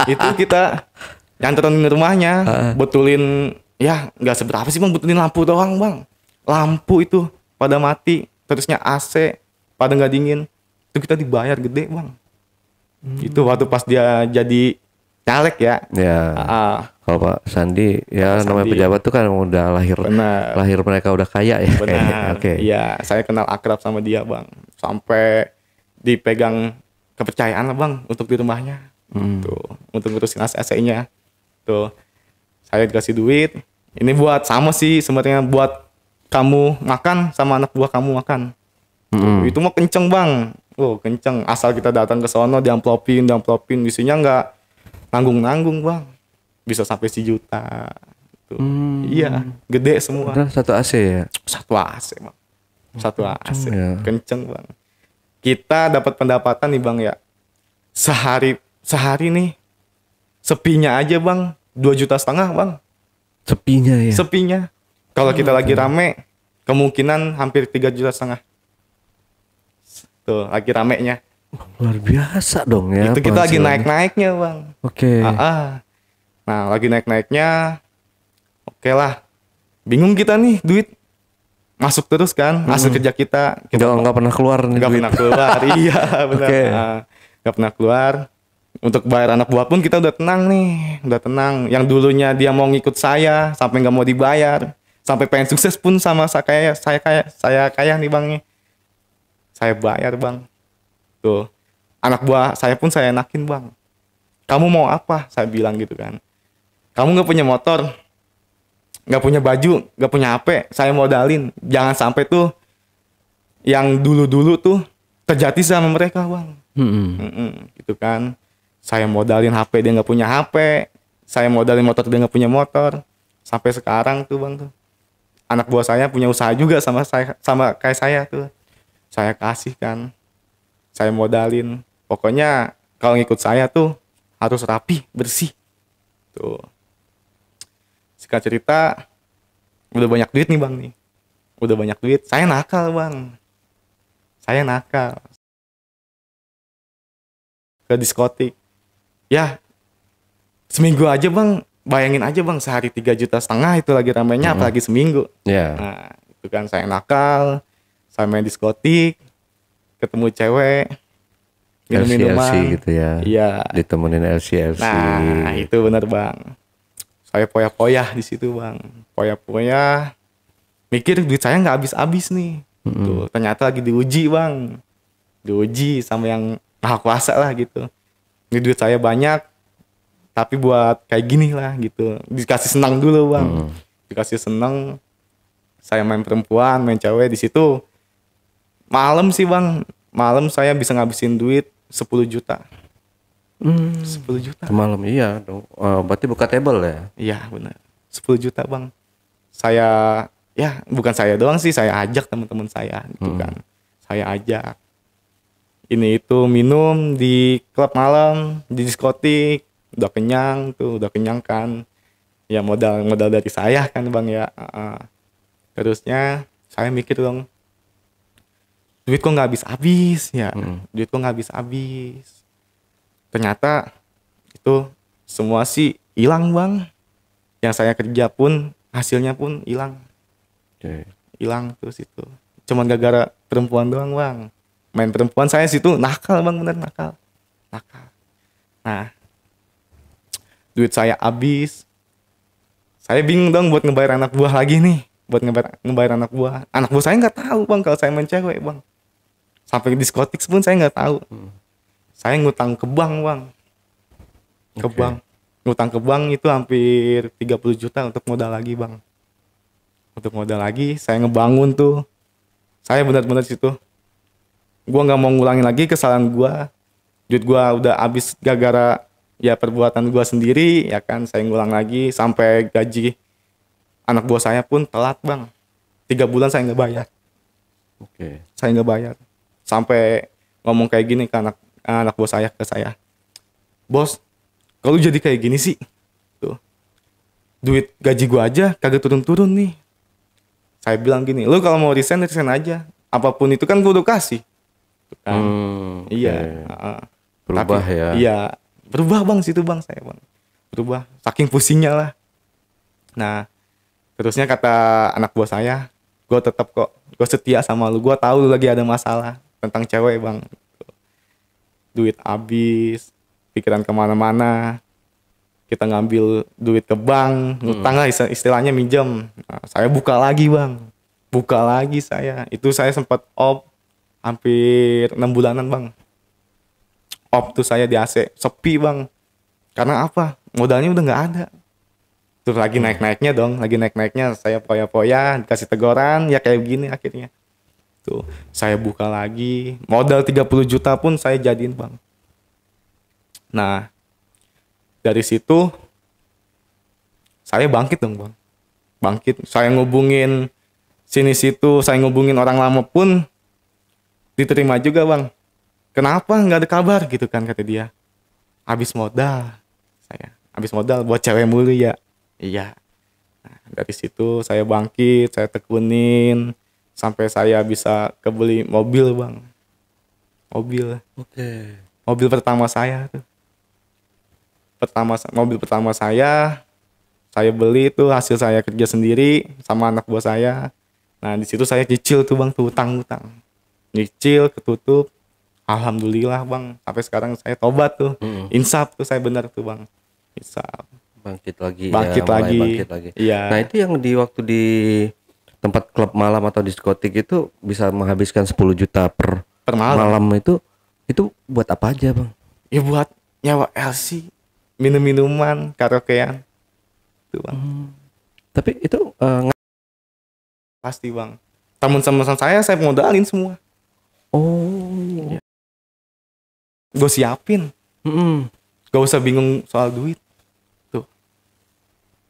itu kita nyantarin rumahnya, uh. betulin ya nggak seberapa sih bang, betulin lampu doang bang. Lampu itu pada mati, terusnya AC pada nggak dingin. Itu kita dibayar gede bang. mm. Itu waktu pas dia jadi caleg ya. Ya. Uh, kalau Pak Sandi ya Sandi. namanya pejabat tuh kan udah lahir Benar. lahir mereka udah kaya ya. Benar. Oke. okay. Iya, saya kenal akrab sama dia, Bang. Sampai dipegang kepercayaan lah, Bang, untuk di rumahnya. Hmm. Tuh, untuk ngurusin AC-nya. Tuh. Saya dikasih duit. Ini buat sama sih sebenarnya buat kamu makan sama anak buah kamu makan. Hmm. Tuh, itu mah kenceng, Bang. Oh, kenceng. Asal kita datang ke sono diamplopin, diamplopin isinya enggak nanggung-nanggung bang bisa sampai sejuta gitu. hmm. iya gede semua Udah satu AC ya satu AC bang satu AC kenceng, ya. kenceng bang kita dapat pendapatan nih bang ya sehari sehari nih sepinya aja bang dua juta setengah bang sepinya ya sepinya kalau oh, kita lagi hmm. lagi rame kemungkinan hampir tiga juta setengah tuh lagi ramenya Luar biasa dong ya. Itu kita lagi naik-naiknya bang. Oke. Okay. Ah, ah. Nah lagi naik-naiknya, oke okay lah. Bingung kita nih duit masuk terus kan masuk hmm. kerja kita kita nggak nggak pernah keluar nggak pernah keluar iya benar okay. nah, nggak pernah keluar untuk bayar anak buah pun kita udah tenang nih udah tenang yang dulunya dia mau ngikut saya sampai nggak mau dibayar sampai pengen sukses pun sama saya kayak saya kayak saya kaya nih bang saya bayar bang gitu anak buah saya pun saya enakin bang kamu mau apa saya bilang gitu kan kamu nggak punya motor nggak punya baju nggak punya hp saya modalin jangan sampai tuh yang dulu-dulu tuh terjadi sama mereka bang -hmm. -hmm, gitu kan saya modalin hp dia nggak punya hp saya modalin motor dia nggak punya motor sampai sekarang tuh bang tuh anak buah saya punya usaha juga sama saya sama kayak saya tuh saya kasih kan saya modalin pokoknya kalau ngikut saya tuh harus rapi bersih tuh singkat cerita udah banyak duit nih bang nih udah banyak duit saya nakal bang saya nakal ke diskotik ya seminggu aja bang bayangin aja bang sehari tiga juta setengah itu lagi ramainya mm -hmm. apalagi seminggu yeah. nah itu kan saya nakal saya main diskotik ketemu cewek minum minuman LC gitu ya iya ditemenin LC LC nah itu benar bang saya poya-poya di situ bang poya-poya mikir duit saya nggak habis-habis nih mm-hmm. tuh ternyata lagi diuji bang diuji sama yang maha kuasa lah gitu ini duit saya banyak tapi buat kayak gini lah gitu dikasih senang dulu bang mm-hmm. dikasih senang saya main perempuan main cewek di situ malam sih bang malam saya bisa ngabisin duit 10 juta hmm. juta malam iya dong uh, berarti buka table ya iya benar 10 juta bang saya ya bukan saya doang sih saya ajak teman-teman saya gitu hmm. kan saya ajak ini itu minum di klub malam di diskotik udah kenyang tuh udah kenyang kan ya modal modal dari saya kan bang ya uh, terusnya saya mikir dong duit kok nggak habis-habis ya hmm. duit kok nggak habis-habis ternyata itu semua sih hilang bang yang saya kerja pun hasilnya pun hilang hilang okay. terus itu cuman gara-gara perempuan doang bang main perempuan saya situ nakal bang bener nakal nakal nah duit saya habis saya bingung dong buat ngebayar anak buah lagi nih buat ngebayar, ngebayar anak buah anak buah saya nggak tahu bang kalau saya main cewek bang sampai diskotik pun saya nggak tahu hmm. saya ngutang ke bank bang ke okay. bank ngutang ke bank itu hampir 30 juta untuk modal lagi bang untuk modal lagi saya ngebangun tuh saya benar-benar situ gua nggak mau ngulangin lagi kesalahan gua, duit gua udah habis gara-gara ya perbuatan gua sendiri ya kan saya ngulang lagi sampai gaji anak buah saya pun telat bang tiga bulan saya nggak bayar oke okay. saya nggak bayar sampai ngomong kayak gini ke anak anak bos saya ke saya bos kalau jadi kayak gini sih tuh duit gaji gua aja kagak turun-turun nih saya bilang gini lo kalau mau resign resign aja apapun itu kan gua udah kasih tuh kan hmm, iya berubah Tapi, ya iya berubah bang situ bang saya bang berubah saking pusingnya lah nah terusnya kata anak buah saya gua tetap kok gua setia sama lu gua tahu lu lagi ada masalah tentang cewek bang duit habis pikiran kemana-mana kita ngambil duit ke bank hmm. ngutang lah istilahnya minjem nah, saya buka lagi bang buka lagi saya itu saya sempat op hampir enam bulanan bang op tuh saya di AC sepi bang karena apa modalnya udah nggak ada terus lagi hmm. naik naiknya dong lagi naik naiknya saya poya poya dikasih teguran ya kayak begini akhirnya gitu. Saya buka lagi, modal 30 juta pun saya jadiin bang. Nah, dari situ saya bangkit dong bang. Bangkit, saya ngubungin sini situ, saya ngubungin orang lama pun diterima juga bang. Kenapa nggak ada kabar gitu kan kata dia. Habis modal saya, habis modal buat cewek mulu ya. Iya. Nah, dari situ saya bangkit, saya tekunin, sampai saya bisa kebeli mobil bang mobil oke okay. mobil pertama saya tuh pertama mobil pertama saya saya beli itu hasil saya kerja sendiri sama anak buah saya nah di situ saya cicil tuh bang tuh utang utang cicil ketutup alhamdulillah bang sampai sekarang saya tobat tuh mm-hmm. insaf tuh saya benar tuh bang insaf bangkit lagi bangkit ya, lagi bangkit lagi iya nah itu yang di waktu di tempat klub malam atau diskotik itu bisa menghabiskan 10 juta per, per malam. malam itu itu buat apa aja bang? Ya buat nyawa LC, minum-minuman, karaokean, itu bang. Hmm. Tapi itu uh, pasti bang. Teman-teman saya saya modalin semua. Oh. Ya. Gue siapin. Mm -mm. Gak usah bingung soal duit. Tuh.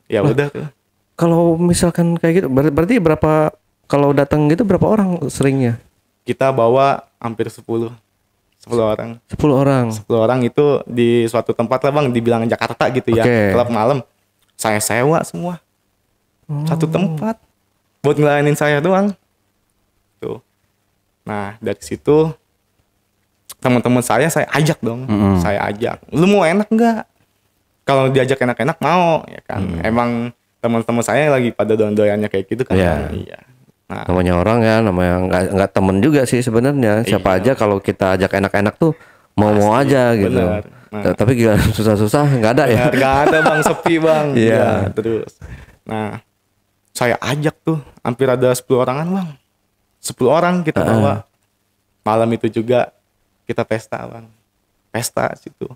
Ya udah. udah kalau misalkan kayak gitu ber berarti berapa kalau datang gitu berapa orang seringnya kita bawa hampir 10 sepuluh orang Sepuluh orang Sepuluh orang itu di suatu tempat lah bang dibilang Jakarta gitu ya klub malam saya sewa semua hmm. satu oh. tempat buat ngelainin saya doang tuh nah dari situ teman-teman saya saya ajak dong mm -hmm. saya ajak lu mau enak nggak kalau diajak enak-enak mau ya kan mm. emang teman-teman saya lagi pada doyan-doyannya kayak gitu kan. Yeah. Iya. Nah, namanya orang ya, namanya nggak nggak temen juga sih sebenarnya. Siapa iya. aja kalau kita ajak enak-enak tuh mau-mau aja gitu. Nah, Tapi gila susah-susah nggak ada ya. Nggak ada bang, sepi bang. Iya. yeah. terus, nah saya ajak tuh hampir ada 10 orangan bang. 10 orang kita bawa. -uh. bawa. Malam itu juga kita pesta bang. Pesta situ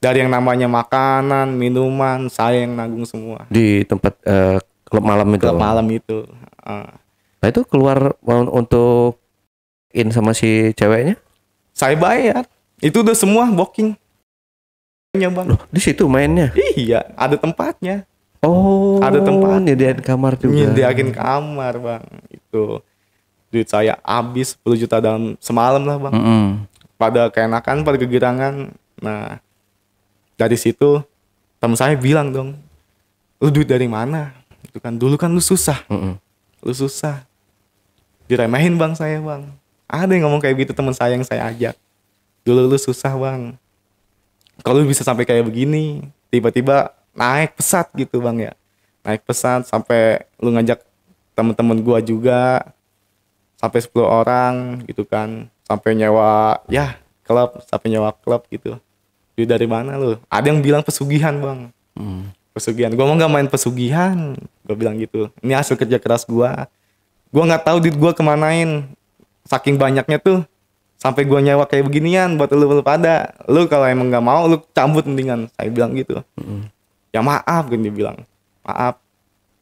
dari yang namanya makanan, minuman, saya yang nanggung semua. Di tempat uh, klub malam itu. Klub malam itu. Uh. Nah itu keluar untuk in sama si ceweknya? Saya bayar. Itu udah semua booking. Ya bang. Loh, di situ mainnya? Iya, ada tempatnya. Oh, ada tempat nyediain kamar juga. Nyediain kamar, Bang. Itu duit saya habis 10 juta dalam semalam lah, Bang. Mm -hmm. Pada keenakan, pada kegirangan. Nah, dari situ teman saya bilang dong lu duit dari mana itu kan dulu kan lu susah mm -mm. lu susah diremehin bang saya bang ada yang ngomong kayak gitu teman saya yang saya ajak dulu lu susah bang kalau bisa sampai kayak begini tiba-tiba naik pesat gitu bang ya naik pesat sampai lu ngajak temen-temen gua juga sampai 10 orang gitu kan sampai nyewa ya klub sampai nyewa klub gitu dari mana lu ada yang bilang pesugihan bang hmm. pesugihan Gua mau nggak main pesugihan gue bilang gitu ini hasil kerja keras gua. Gua nggak tahu duit gue kemanain saking banyaknya tuh sampai gua nyewa kayak beginian buat lu lu pada lu kalau emang nggak mau lu cabut mendingan saya bilang gitu hmm. ya maaf gue bilang maaf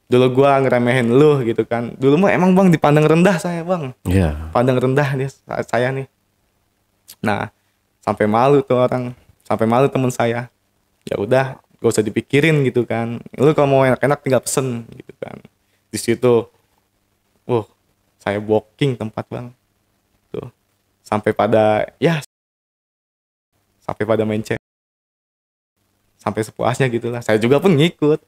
dulu gua ngeremehin lu gitu kan dulu mah emang bang dipandang rendah saya bang yeah. pandang rendah nih saya nih nah sampai malu tuh orang sampai malu teman saya ya udah gak usah dipikirin gitu kan lu kalau mau enak-enak tinggal pesen gitu kan di situ uh saya walking tempat bang tuh sampai pada ya sampai pada main chat sampai sepuasnya gitulah saya juga pun ngikut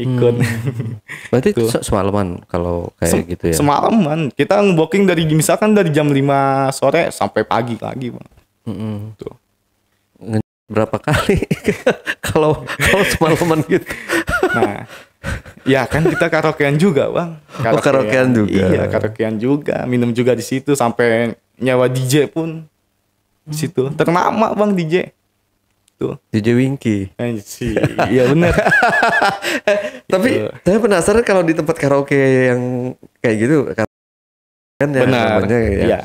ikut hmm. berarti itu semalaman kalau kayak Sem gitu ya semalaman kita walking dari misalkan dari jam 5 sore sampai pagi lagi bang mm -hmm. tuh berapa kali kalau kalau semalaman gitu. nah, ya kan kita karaokean juga bang. Oh, karaokean, oh karaokean juga. Iya karaokean juga, minum juga di situ sampai nyawa DJ pun di situ. Ternama bang DJ. Tuh. DJ Winky. Eh, iya benar. Tapi gitu. saya penasaran kalau di tempat karaoke yang kayak gitu kan yang namanya ya. ya.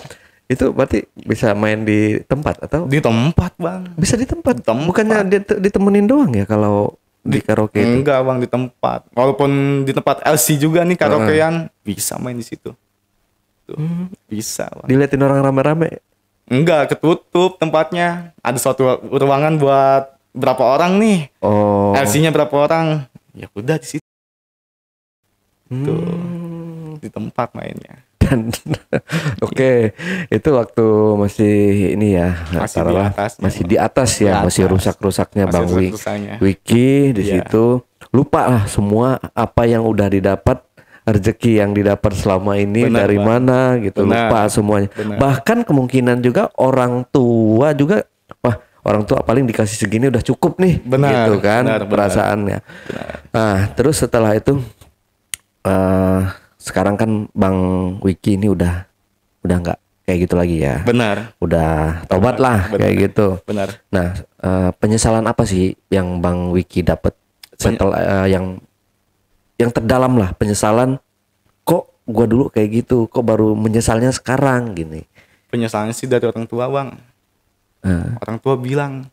Itu berarti bisa main di tempat atau? Di tempat bang. Bisa di tempat. tempat. Bukannya di ditemenin doang ya kalau di, di karaoke? Itu? Enggak bang di tempat. Walaupun di tempat LC juga nih karaokean uh. bisa main di situ. Tuh, hmm. Bisa bang. Diliatin orang rame-rame. Enggak ketutup tempatnya. Ada suatu ruangan buat berapa orang nih? Oh. LC-nya berapa orang? Ya udah di situ. Hmm. Tuh di tempat mainnya. Oke, okay. itu waktu masih ini ya, masih di atas, ya, masih di atas ya, atas. masih rusak-rusaknya Bang rusak -rusaknya. Wiki di yeah. situ. Lupa lah semua apa yang udah didapat rezeki yang didapat selama ini Bener, dari bang. mana gitu Bener. lupa semuanya. Bener. Bahkan kemungkinan juga orang tua juga wah orang tua paling dikasih segini udah cukup nih benar, gitu kan benar, perasaannya benar. nah terus setelah itu uh, sekarang kan Bang Wiki ini udah udah nggak kayak gitu lagi ya. Benar. Udah tobat lah kayak gitu. Benar. Nah, uh, penyesalan apa sih yang Bang Wiki dapat setelah uh, yang yang terdalam lah penyesalan kok gua dulu kayak gitu, kok baru menyesalnya sekarang gini. Penyesalannya sih dari orang tua, Bang. Uh. Orang tua bilang,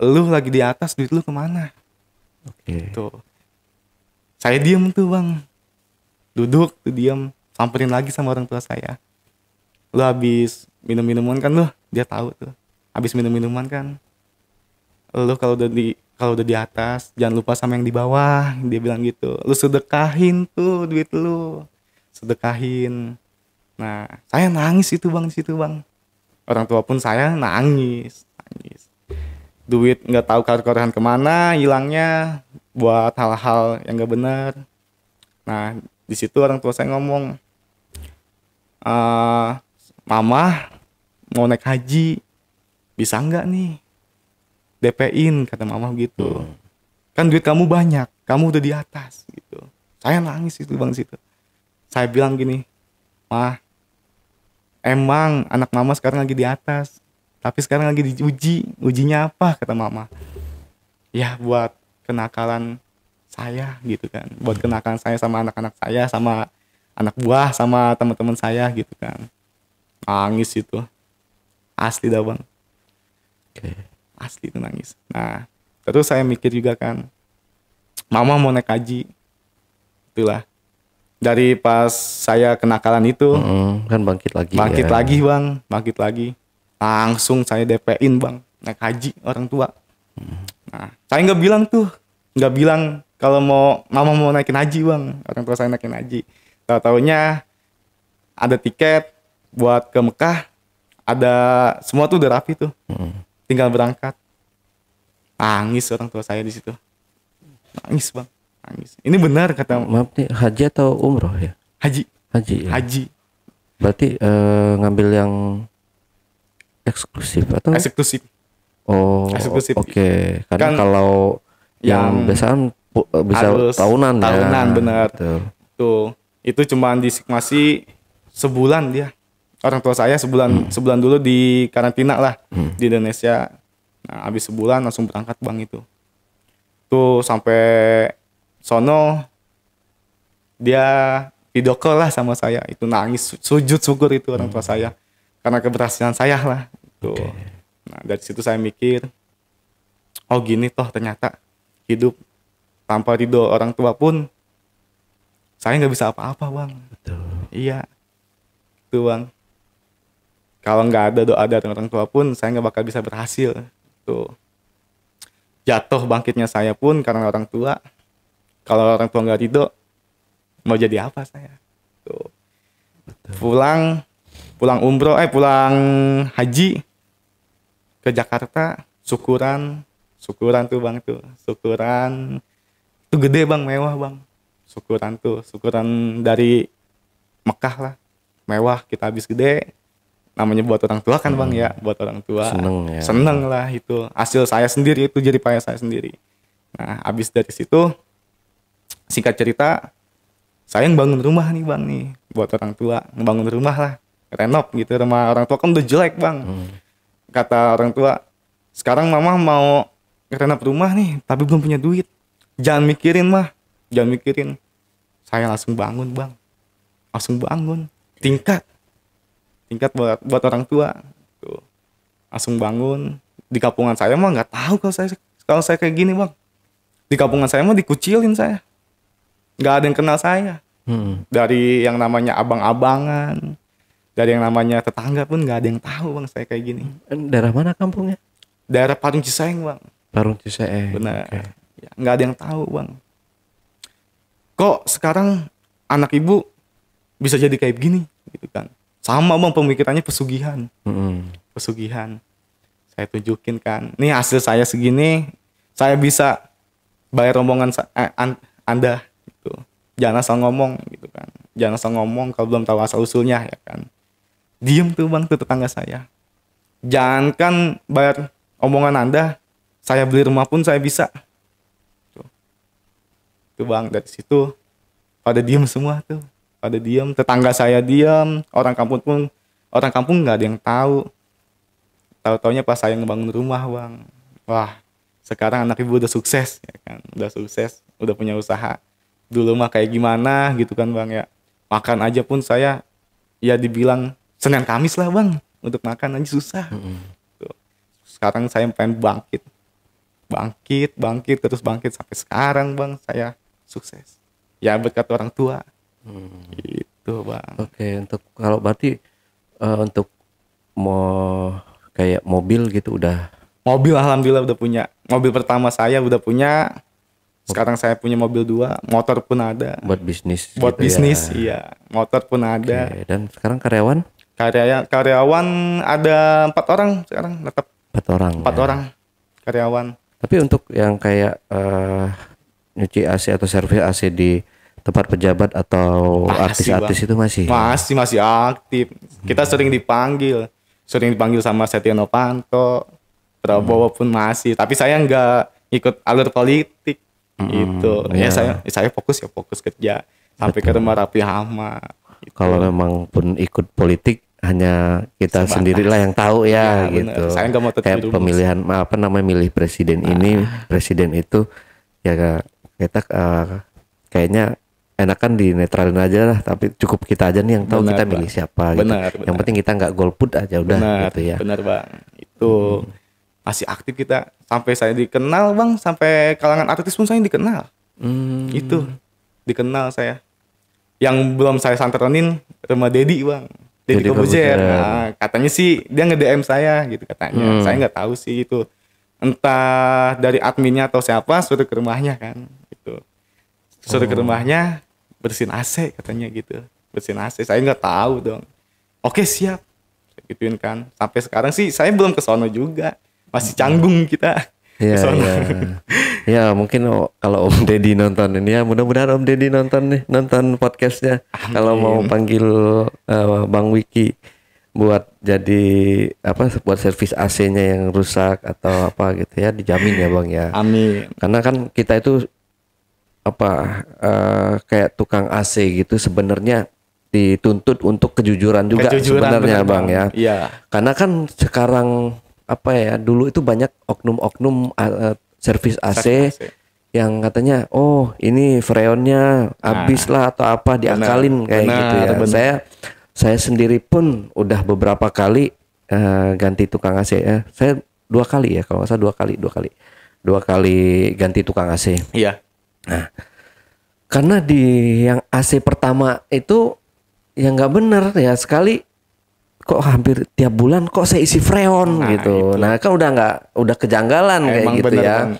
"Lu lagi di atas, duit lu kemana?" Oke. Okay. Tuh. Gitu. Saya diem tuh, Bang duduk tuh diam samperin lagi sama orang tua saya lu habis minum minuman kan lu dia tahu tuh habis minum minuman kan lu kalau udah di kalau udah di atas jangan lupa sama yang di bawah dia bilang gitu lu sedekahin tuh duit lu sedekahin nah saya nangis itu bang situ bang orang tua pun saya nangis nangis duit nggak tahu karuan kemana hilangnya buat hal-hal yang gak bener nah di situ orang tua saya ngomong e, mama mau naik haji bisa nggak nih DP-in kata mama gitu hmm. kan duit kamu banyak kamu udah di atas gitu saya nangis itu bang situ saya bilang gini mah emang anak mama sekarang lagi di atas tapi sekarang lagi diuji ujinya apa kata mama ya buat kenakalan saya gitu kan buat kenakan saya sama anak-anak saya sama anak buah sama teman-teman saya gitu kan nangis itu asli dah bang okay. asli itu nangis nah terus saya mikir juga kan mama mau naik haji itulah dari pas saya kenakalan itu mm-hmm. kan bangkit lagi bangkit ya. lagi bang bangkit lagi langsung saya DP-in bang naik haji orang tua mm. nah saya nggak bilang tuh nggak bilang kalau mau mama mau naikin haji bang orang tua saya naikin haji tahu tahunya ada tiket buat ke Mekah ada semua tuh udah rapi tuh hmm. tinggal berangkat nangis orang tua saya di situ nangis bang nangis ini benar kata maaf nih haji atau umroh ya haji haji ya? haji berarti uh, ngambil yang eksklusif atau eksklusif oh oke okay. karena Kan, kalau yang, yang biasa Eh, bisa harus tahunan ya. tahunan ya. benar tuh itu cuma disikmasi sebulan dia orang tua saya sebulan hmm. sebulan dulu di karantina lah hmm. di Indonesia nah habis sebulan langsung berangkat bang itu tuh sampai sono dia video call lah sama saya itu nangis sujud syukur itu orang tua hmm. saya karena keberhasilan saya lah tuh gitu. okay. nah dari situ saya mikir oh gini toh ternyata hidup tanpa ridho orang tua pun saya nggak bisa apa-apa bang Betul. iya itu bang kalau nggak ada doa dari orang tua pun saya nggak bakal bisa berhasil tuh jatuh bangkitnya saya pun karena orang tua kalau orang tua nggak ridho mau jadi apa saya tuh Betul. pulang pulang umroh eh pulang haji ke Jakarta syukuran syukuran tuh bang tuh syukuran itu gede bang, mewah bang. Syukuran tuh, syukuran dari Mekah lah. Mewah, kita habis gede. Namanya buat orang tua kan bang ya, buat orang tua. Seneng ya. Seneng lah itu. Hasil saya sendiri itu jadi payah saya sendiri. Nah habis dari situ, singkat cerita, saya yang bangun rumah nih bang nih. Buat orang tua, ngebangun rumah lah. Renov gitu rumah orang tua kan udah jelek bang. Hmm. Kata orang tua, sekarang mama mau renov rumah nih tapi belum punya duit jangan mikirin mah jangan mikirin saya langsung bangun bang langsung bangun tingkat tingkat buat buat orang tua tuh langsung bangun di kampungan saya mah nggak tahu kalau saya kalau saya kayak gini bang di kampungan saya mah dikucilin saya nggak ada yang kenal saya hmm. dari yang namanya abang-abangan dari yang namanya tetangga pun nggak ada yang tahu bang saya kayak gini daerah mana kampungnya daerah Parung Cisaeng bang Parung Cisaeng benar okay ya, nggak ada yang tahu bang kok sekarang anak ibu bisa jadi kayak gini gitu kan sama bang pemikirannya pesugihan mm-hmm. pesugihan saya tunjukin kan nih hasil saya segini saya bisa bayar rombongan eh, an, anda gitu jangan asal ngomong gitu kan jangan asal ngomong kalau belum tahu asal usulnya ya kan diem tuh bang tuh tetangga saya jangankan bayar omongan anda saya beli rumah pun saya bisa itu bang dari situ pada diem semua tuh pada diem tetangga saya diem orang kampung pun orang kampung nggak ada yang tahu tahu taunya pas saya ngebangun rumah bang wah sekarang anak ibu udah sukses ya kan udah sukses udah punya usaha dulu mah kayak gimana gitu kan bang ya makan aja pun saya ya dibilang senin kamis lah bang untuk makan aja susah Tuh. sekarang saya pengen bangkit bangkit bangkit terus bangkit sampai sekarang bang saya sukses ya berkat orang tua hmm. itu bang oke untuk kalau berarti uh, untuk mau kayak mobil gitu udah mobil alhamdulillah udah punya mobil pertama saya udah punya sekarang saya punya mobil dua motor pun ada buat bisnis buat gitu ya? bisnis ya. iya motor pun ada okay. dan sekarang karyawan karya karyawan ada empat orang sekarang tetap empat orang empat ya. orang karyawan tapi untuk yang kayak uh, nyuci AC atau servis AC di tempat pejabat atau artis-artis itu masih masih masih aktif kita hmm. sering dipanggil sering dipanggil sama Setia Novanto Prabowo hmm. pun masih tapi saya nggak ikut alur politik hmm, itu ya. ya saya saya fokus ya fokus kerja sampai Betul. ke rumah rapi hama gitu. kalau memang pun ikut politik hanya kita Sebatas. sendirilah yang tahu ya, ya gitu saya mau kayak pemilihan apa namanya milih presiden ah. ini presiden itu ya kita uh, eh, kayaknya enakan di netralin aja lah tapi cukup kita aja nih yang tahu kita milih bang. siapa gitu. benar, yang penting kita nggak golput aja udah benar, gitu ya benar bang itu hmm. masih aktif kita sampai saya dikenal bang sampai kalangan artis pun saya dikenal hmm. itu dikenal saya yang belum saya santerin rumah Dedi bang Dedi Kobuzer nah, katanya sih dia nge DM saya gitu katanya hmm. saya nggak tahu sih itu entah dari adminnya atau siapa suruh ke rumahnya kan itu suruh oh. ke rumahnya bersihin AC katanya gitu bersihin AC saya nggak tahu dong oke siap saya gituin kan sampai sekarang sih saya belum ke sono juga masih hmm. canggung kita Iya, iya. ya mungkin kalau Om Deddy nonton ini ya mudah-mudahan Om Deddy nonton nih nonton podcastnya kalau mau panggil uh, Bang Wiki buat jadi apa buat servis AC-nya yang rusak atau apa gitu ya dijamin ya bang ya. Amin. Karena kan kita itu apa uh, kayak tukang AC gitu sebenarnya dituntut untuk kejujuran juga sebenarnya bang ya. Iya. Karena kan sekarang apa ya dulu itu banyak oknum-oknum uh, servis AC, AC yang katanya oh ini freonnya habis nah, lah atau apa diakalin kayak bener, gitu ya. Bener. Saya saya sendiri pun udah beberapa kali uh, ganti tukang AC ya. Eh, saya dua kali ya kalau nggak dua kali, dua kali. Dua kali ganti tukang AC. Iya. Nah, karena di yang AC pertama itu yang nggak bener ya sekali kok hampir tiap bulan kok saya isi freon nah, gitu. Itu. Nah, kan udah nggak udah kejanggalan Emang kayak gitu ya. Kan?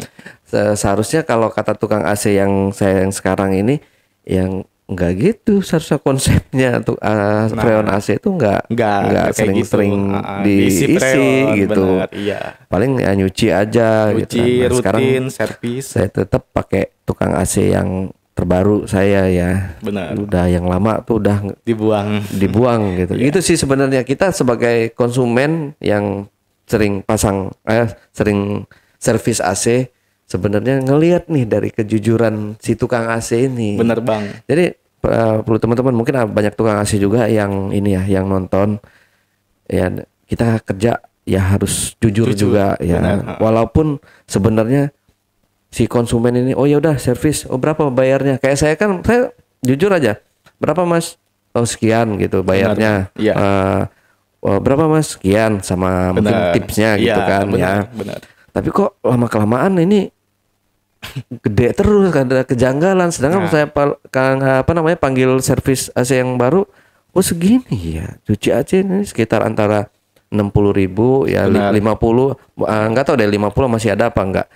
Seharusnya kalau kata tukang AC yang saya yang sekarang ini yang nggak gitu seharusnya konsepnya untuk uh, nah, freon AC itu nggak nggak, nggak gitu. sering-sering gitu. uh, diisi, freon, gitu bener, iya. paling ya nyuci aja gitu nyuci gitu. nah, rutin sekarang servis saya tetap pakai tukang AC yang terbaru saya ya benar udah yang lama tuh udah dibuang dibuang gitu yeah. itu sih sebenarnya kita sebagai konsumen yang sering pasang eh sering servis AC sebenarnya ngelihat nih dari kejujuran si tukang AC ini. Bener bang. Jadi eh, perlu teman-teman mungkin banyak tukang AC juga yang ini ya yang nonton ya kita kerja ya harus jujur, jujur. juga ya bener. walaupun sebenarnya si konsumen ini oh ya udah servis oh berapa bayarnya kayak saya kan saya jujur aja berapa mas oh sekian gitu bayarnya bener. ya. uh, eh, oh, berapa mas sekian sama mungkin tipsnya ya, gitu iya, kan benar, ya benar tapi kok lama kelamaan ini gede terus kan, ada kejanggalan sedangkan nah. saya kan, apa namanya panggil servis AC yang baru oh segini ya cuci AC ini sekitar antara 60 ribu ya 50 puluh ah, nggak tahu deh 50 masih ada apa enggak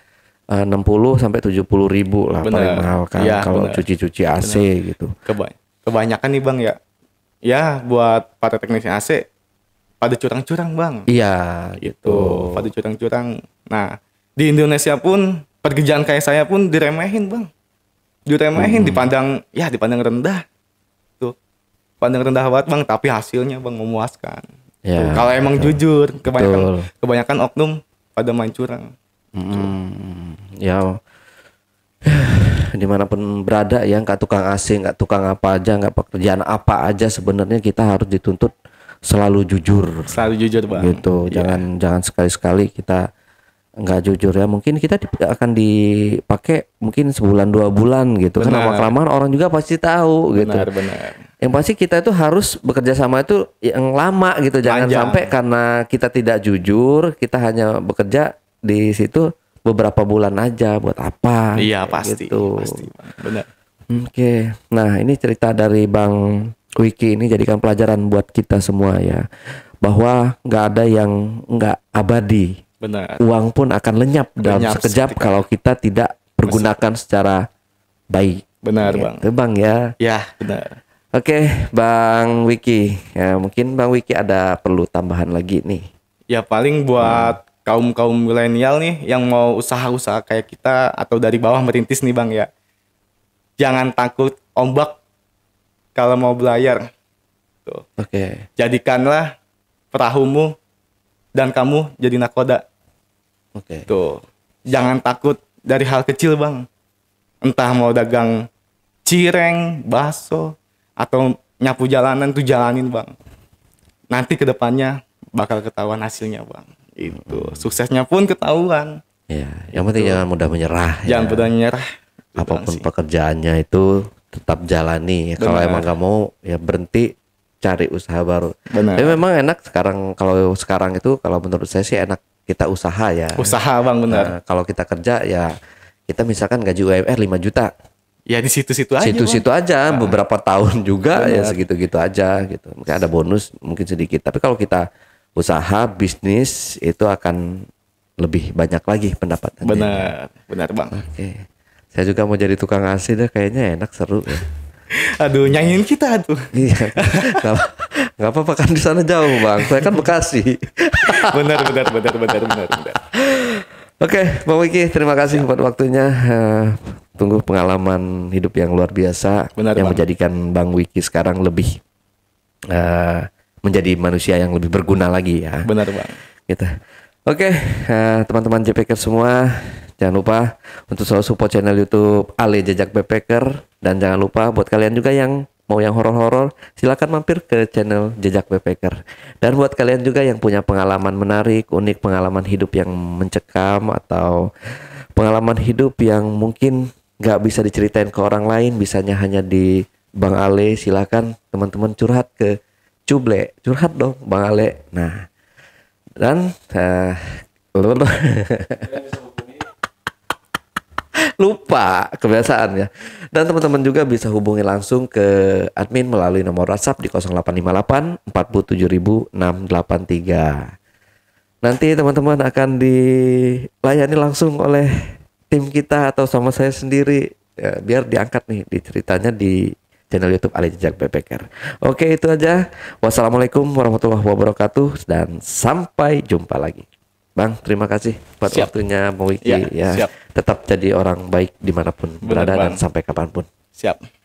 ah, enam puluh sampai 70 ribu lah Benar. paling mahal kan ya, kalau cuci-cuci AC Benar. gitu kebanyakan nih bang ya ya buat para teknisi AC pada curang-curang bang iya gitu. pada curang-curang Nah, di Indonesia pun pekerjaan kayak saya pun diremehin, Bang. Diremehin, hmm. dipandang ya dipandang rendah. Tuh. Pandang rendah banget, Bang, tapi hasilnya Bang memuaskan. Ya, Kalau emang betul. jujur, kebanyakan betul. kebanyakan oknum pada main curang. Hmm. Ya dimanapun berada ya nggak tukang asing nggak tukang apa aja nggak pekerjaan apa aja sebenarnya kita harus dituntut selalu jujur selalu jujur bang gitu iya. jangan yeah. jangan sekali sekali kita nggak jujur ya mungkin kita akan dipakai mungkin sebulan dua bulan gitu benar. kan lama kelamaan orang juga pasti tahu gitu. benar, gitu benar yang pasti kita itu harus bekerja sama itu yang lama gitu jangan Panjang. sampai karena kita tidak jujur kita hanya bekerja di situ beberapa bulan aja buat apa iya pasti gitu. pasti benar oke nah ini cerita dari bang Wiki ini jadikan pelajaran buat kita semua ya bahwa nggak ada yang nggak abadi Benar. Uang pun akan lenyap, lenyap dalam sekejap ketika. kalau kita tidak pergunakan secara baik. Benar, ya, Bang. Bang ya. Ya, benar. Oke, Bang Wiki. Ya, mungkin Bang Wiki ada perlu tambahan lagi nih. Ya, paling buat hmm. kaum-kaum milenial nih yang mau usaha-usaha kayak kita atau dari bawah merintis nih, Bang ya. Jangan takut ombak kalau mau belayar. Oke. Okay. Jadikanlah perahumu dan kamu jadi nakoda. Oke. Okay. Tuh. Jangan takut dari hal kecil, Bang. Entah mau dagang cireng, baso, atau nyapu jalanan tuh jalanin, Bang. Nanti ke depannya bakal ketahuan hasilnya, Bang. Itu. Suksesnya pun ketahuan. Iya, yang penting gitu. jangan mudah menyerah. Ya. Jangan ya. mudah menyerah. Gitu, Apapun pekerjaannya itu tetap jalani. Kalau emang kamu ya berhenti cari usaha baru. Benar. Tapi memang enak sekarang kalau sekarang itu kalau menurut saya sih enak kita usaha ya. Usaha Bang benar. Nah, kalau kita kerja ya kita misalkan gaji UMR 5 juta. Ya di situ-situ aja. Situ-situ aja nah. beberapa tahun juga ya, benar. ya segitu-gitu aja gitu. Mungkin ada bonus mungkin sedikit. Tapi kalau kita usaha bisnis itu akan lebih banyak lagi pendapatannya. Benar, benar Bang. Oke. Saya juga mau jadi tukang AC deh kayaknya enak seru ya. Aduh, iya. nyanyiin kita tuh. Iya. Gak apa-apa kan di sana jauh, Bang. Saya kan Bekasi. benar, benar, benar, benar, benar, Oke, okay, Bang Wiki, terima kasih ya. buat waktunya. Eh, tunggu pengalaman hidup yang luar biasa benar, yang bang. menjadikan Bang Wiki sekarang lebih uh, menjadi manusia yang lebih berguna lagi ya. Benar, Bang. Kita gitu. Oke, okay, uh, eh, teman-teman JPK semua, jangan lupa untuk selalu support channel YouTube Ale Jejak Backpacker dan jangan lupa buat kalian juga yang mau yang horor-horor, silakan mampir ke channel Jejak Backpacker. Dan buat kalian juga yang punya pengalaman menarik, unik, pengalaman hidup yang mencekam atau pengalaman hidup yang mungkin nggak bisa diceritain ke orang lain, bisanya hanya di Bang Ale, silakan teman-teman curhat ke Cuble, curhat dong Bang Ale. Nah, dan uh, lupa kebiasaan ya Dan teman-teman juga bisa hubungi langsung ke admin melalui nomor WhatsApp di 0858 47683. Nanti teman-teman akan dilayani langsung oleh tim kita atau sama saya sendiri ya, biar diangkat nih di ceritanya di channel YouTube Ali Jejak BPKR. Oke, itu aja. Wassalamualaikum warahmatullahi wabarakatuh dan sampai jumpa lagi. Bang, terima kasih buat siap. waktunya Bang ya. ya. Siap. Tetap jadi orang baik dimanapun Bener, berada bang. dan sampai kapanpun. Siap.